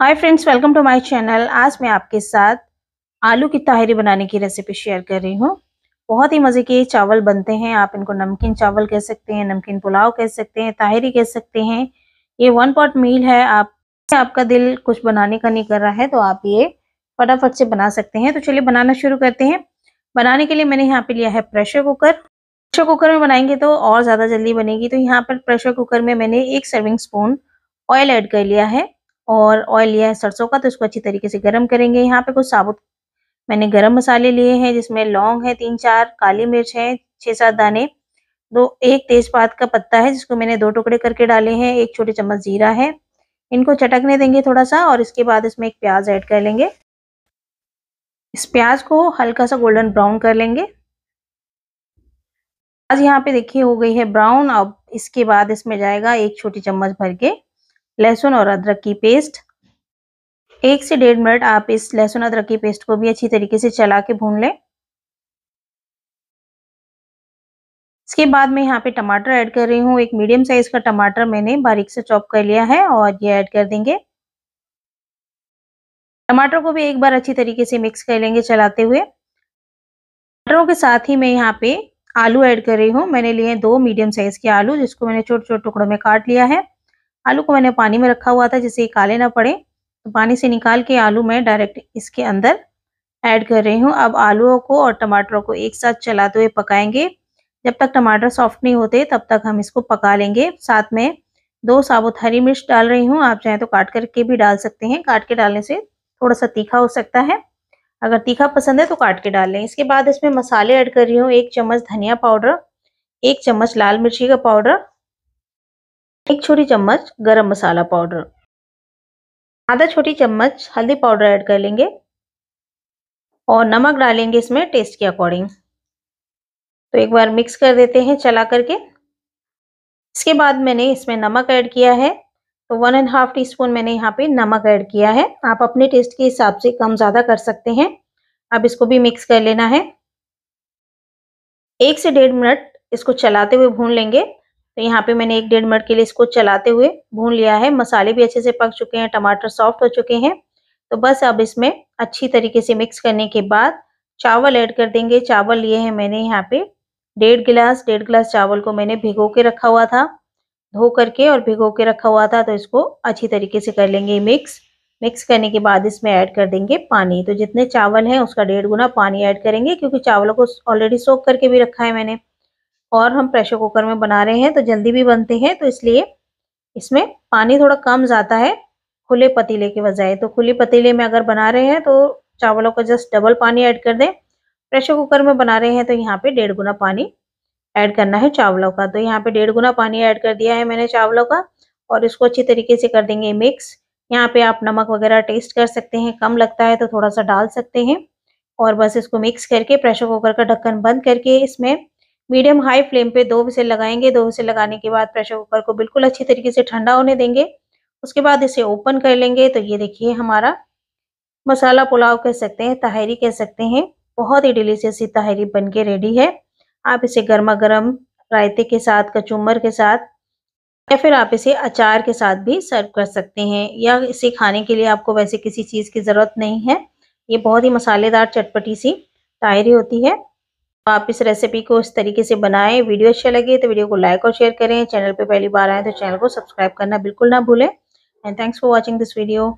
hi friends welcome to my channel आज मैं आपके साथ आलू की ताहरी बनाने की रेसिपी शेयर कर रही हूँ बहुत ही मज़े के चावल बनते हैं आप इनको नमकीन चावल कह सकते हैं नमकीन पुलाव कह सकते हैं ताहरी कह सकते हैं ये वन पॉट मील है आप आपका दिल कुछ बनाने का नहीं कर रहा है तो आप ये फटाफट से बना सकते हैं तो चलिए बनाना शुरू करते हैं बनाने के लिए मैंने यहाँ पर लिया है प्रेशर कुकर प्रेशर कुकर में बनाएंगे तो और ज़्यादा जल्दी बनेगी तो यहाँ पर प्रेशर कुकर में मैंने एक सर्विंग स्पून ऑयल ऐड कर लिया है और ऑयल लिया है सरसों का तो इसको अच्छी तरीके से गर्म करेंगे यहाँ पे कुछ साबुत मैंने गरम मसाले लिए हैं जिसमें लौंग है तीन चार काली मिर्च है छः सात दाने दो एक तेजपात का पत्ता है जिसको मैंने दो टुकड़े करके डाले हैं एक छोटे चम्मच जीरा है इनको चटकने देंगे थोड़ा सा और इसके बाद इसमें एक प्याज ऐड कर लेंगे इस प्याज को हल्का सा गोल्डन ब्राउन कर लेंगे आज यहाँ पे देखिए हो गई है ब्राउन अब इसके बाद इसमें जाएगा एक छोटी चम्मच भर के लहसुन और अदरक की पेस्ट एक से डेढ़ मिनट आप इस लहसुन अदरक की पेस्ट को भी अच्छी तरीके से चला के भून लें इसके बाद मैं यहाँ पे टमाटर ऐड कर रही हूँ एक मीडियम साइज का टमाटर मैंने बारीक से चॉप कर लिया है और ये ऐड कर देंगे टमाटर को भी एक बार अच्छी तरीके से मिक्स कर लेंगे चलाते हुए टमाटरों के साथ ही मैं यहाँ पे आलू ऐड कर रही हूँ मैंने लिए दो मीडियम साइज के आलू जिसको मैंने छोटे छोटे टुकड़ों में काट लिया है आलू को मैंने पानी में रखा हुआ था जिससे काले ना पड़े तो पानी से निकाल के आलू मैं डायरेक्ट इसके अंदर ऐड कर रही हूँ अब आलूओं को और टमाटरों को एक साथ चलाते हुए पकाएंगे जब तक टमाटर सॉफ्ट नहीं होते तब तक हम इसको पका लेंगे साथ में दो साबुत हरी मिर्च डाल रही हूँ आप चाहें तो काट करके भी डाल सकते हैं काट के डालने से थोड़ा सा तीखा हो सकता है अगर तीखा पसंद है तो काट के डाल लें इसके बाद इसमें मसाले ऐड कर रही हूँ एक चम्मच धनिया पाउडर एक चम्मच लाल मिर्ची का पाउडर एक छोटी चम्मच गरम मसाला पाउडर आधा छोटी चम्मच हल्दी पाउडर ऐड कर लेंगे और नमक डालेंगे इसमें टेस्ट के अकॉर्डिंग तो एक बार मिक्स कर देते हैं चला करके इसके बाद मैंने इसमें नमक ऐड किया है तो one and half teaspoon मैंने यहाँ पे नमक ऐड किया है आप अपने टेस्ट के हिसाब से कम ज़्यादा कर सकते हैं अब इसको भी मिक्स कर लेना है एक से डेढ़ मिनट इसको चलाते हुए भून लेंगे तो यहाँ पे मैंने एक डेढ़ मिनट के लिए इसको चलाते हुए भून लिया है मसाले भी अच्छे से पक चुके हैं टमाटर सॉफ्ट हो चुके हैं तो बस अब इसमें अच्छी तरीके से मिक्स करने के बाद चावल ऐड कर देंगे चावल लिए हैं मैंने यहाँ पे डेढ़ गिलास डेढ़ गिलास चावल को मैंने भिगो के रखा हुआ था धो करके और भिगो के रखा हुआ था तो इसको अच्छी तरीके से कर लेंगे मिक्स मिक्स करने के बाद इसमें ऐड कर देंगे पानी तो जितने चावल हैं उसका डेढ़ गुना पानी ऐड करेंगे क्योंकि चावलों को ऑलरेडी सोख करके भी रखा है मैंने और हम प्रेशर कुकर में बना रहे हैं तो जल्दी भी बनते हैं तो इसलिए इसमें पानी थोड़ा कम जाता है खुले पतीले के बजाय तो खुले पतीले में अगर बना रहे हैं तो चावलों का जस्ट डबल पानी ऐड कर दें प्रेशर कुकर में बना रहे हैं तो यहाँ पे डेढ़ गुना पानी ऐड करना है चावलों का तो यहाँ पे डेढ़ गुना पानी ऐड कर दिया है मैंने चावलों का और इसको अच्छी तरीके से कर देंगे मिक्स यहाँ पे आप नमक वगैरह टेस्ट कर सकते हैं कम लगता है तो थोड़ा सा डाल सकते हैं और बस इसको मिक्स करके प्रेशर कुकर का ढक्कन बंद करके इसमें मीडियम हाई फ्लेम पे दो विसे लगाएंगे दो विसे लगाने के बाद प्रेशर कुकर को बिल्कुल अच्छी तरीके से ठंडा होने देंगे उसके बाद इसे ओपन कर लेंगे तो ये देखिए हमारा मसाला पुलाव कह सकते हैं तहरी कह सकते हैं बहुत ही डिलीशियस सी तहरी बन के रेडी है आप इसे गर्मा गर्म रायते के साथ कचूमर के साथ या फिर आप इसे अचार के साथ भी सर्व कर सकते हैं या इसे खाने के लिए आपको वैसे किसी चीज़ की ज़रूरत नहीं है ये बहुत ही मसालेदार चटपटी सी तायरी होती है आप इस रेसिपी को इस तरीके से बनाएं वीडियो अच्छा लगे तो वीडियो को लाइक और शेयर करें चैनल पर पहली बार आए तो चैनल को सब्सक्राइब करना बिल्कुल ना भूलें and thanks for watching this video